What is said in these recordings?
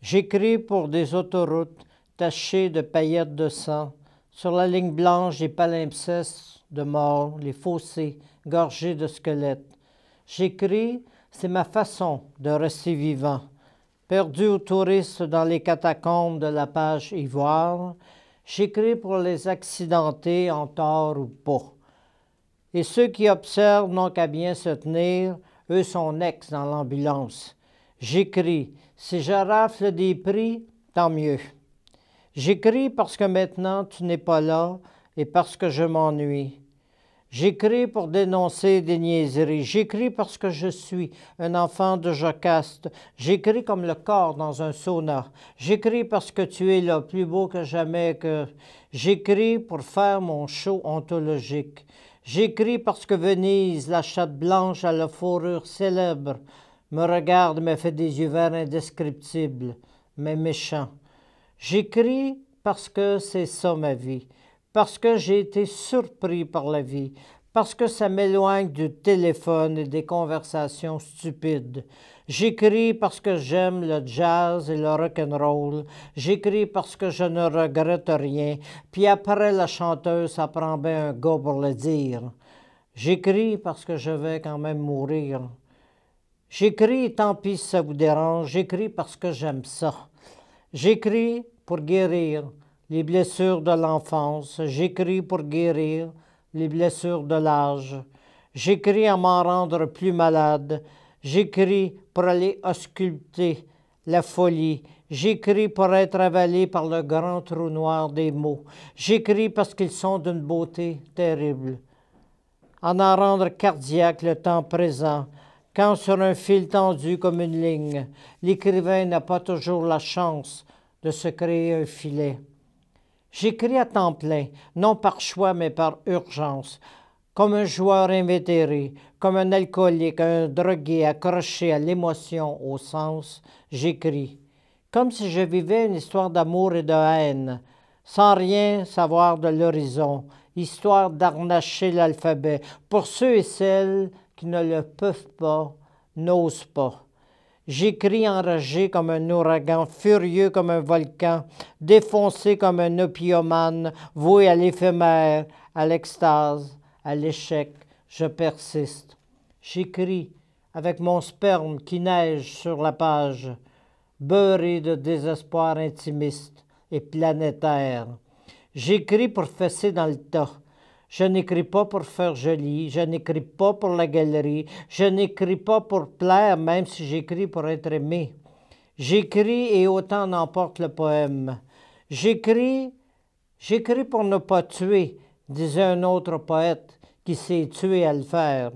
J'écris pour des autoroutes tachées de paillettes de sang, sur la ligne blanche des palimpsestes de morts, les fossés gorgés de squelettes. J'écris, c'est ma façon de rester vivant. Perdu aux touristes dans les catacombes de la page ivoire, j'écris pour les accidentés en tort ou pas. Et ceux qui observent n'ont qu'à bien se tenir, eux sont ex dans l'ambulance. J'écris. Si je rafle des prix, tant mieux. J'écris parce que maintenant tu n'es pas là et parce que je m'ennuie. J'écris pour dénoncer des niaiseries. J'écris parce que je suis un enfant de Jocaste. J'écris comme le corps dans un sauna. J'écris parce que tu es là, plus beau que jamais que... J'écris pour faire mon show ontologique. J'écris parce que Venise, la chatte blanche à la fourrure célèbre, me regarde, me fait des yeux verts indescriptibles, mais méchants. J'écris parce que c'est ça ma vie, parce que j'ai été surpris par la vie, parce que ça m'éloigne du téléphone et des conversations stupides. J'écris parce que j'aime le jazz et le roll, J'écris parce que je ne regrette rien. Puis après, la chanteuse, ça bien un gars pour le dire. J'écris parce que je vais quand même mourir. J'écris, tant pis ça vous dérange, j'écris parce que j'aime ça. J'écris pour guérir les blessures de l'enfance, j'écris pour guérir les blessures de l'âge, j'écris à m'en rendre plus malade, j'écris pour aller ausculter la folie, j'écris pour être avalé par le grand trou noir des mots, j'écris parce qu'ils sont d'une beauté terrible. En en rendre cardiaque le temps présent, quand sur un fil tendu comme une ligne, l'écrivain n'a pas toujours la chance de se créer un filet. J'écris à temps plein, non par choix mais par urgence, comme un joueur invétéré, comme un alcoolique, un drogué accroché à l'émotion, au sens, j'écris, comme si je vivais une histoire d'amour et de haine, sans rien savoir de l'horizon, histoire d'arnacher l'alphabet, pour ceux et celles qui ne le peuvent pas n'osent pas. J'écris enragé comme un ouragan, furieux comme un volcan, défoncé comme un opiomane, voué à l'éphémère, à l'extase, à l'échec. Je persiste. J'écris avec mon sperme qui neige sur la page, beurré de désespoir intimiste et planétaire. J'écris pour fesser dans le tas, je n'écris pas pour faire joli, je n'écris pas pour la galerie, je n'écris pas pour plaire, même si j'écris pour être aimé. J'écris et autant n'emporte le poème. J'écris, j'écris pour ne pas tuer, disait un autre poète qui s'est tué à le faire.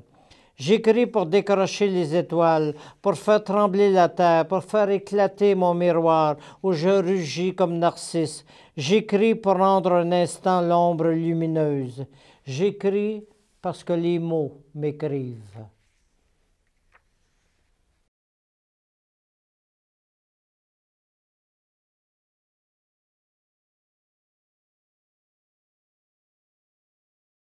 J'écris pour décrocher les étoiles, pour faire trembler la terre, pour faire éclater mon miroir où je rugis comme narcisse. J'écris pour rendre un instant l'ombre lumineuse. J'écris parce que les mots m'écrivent.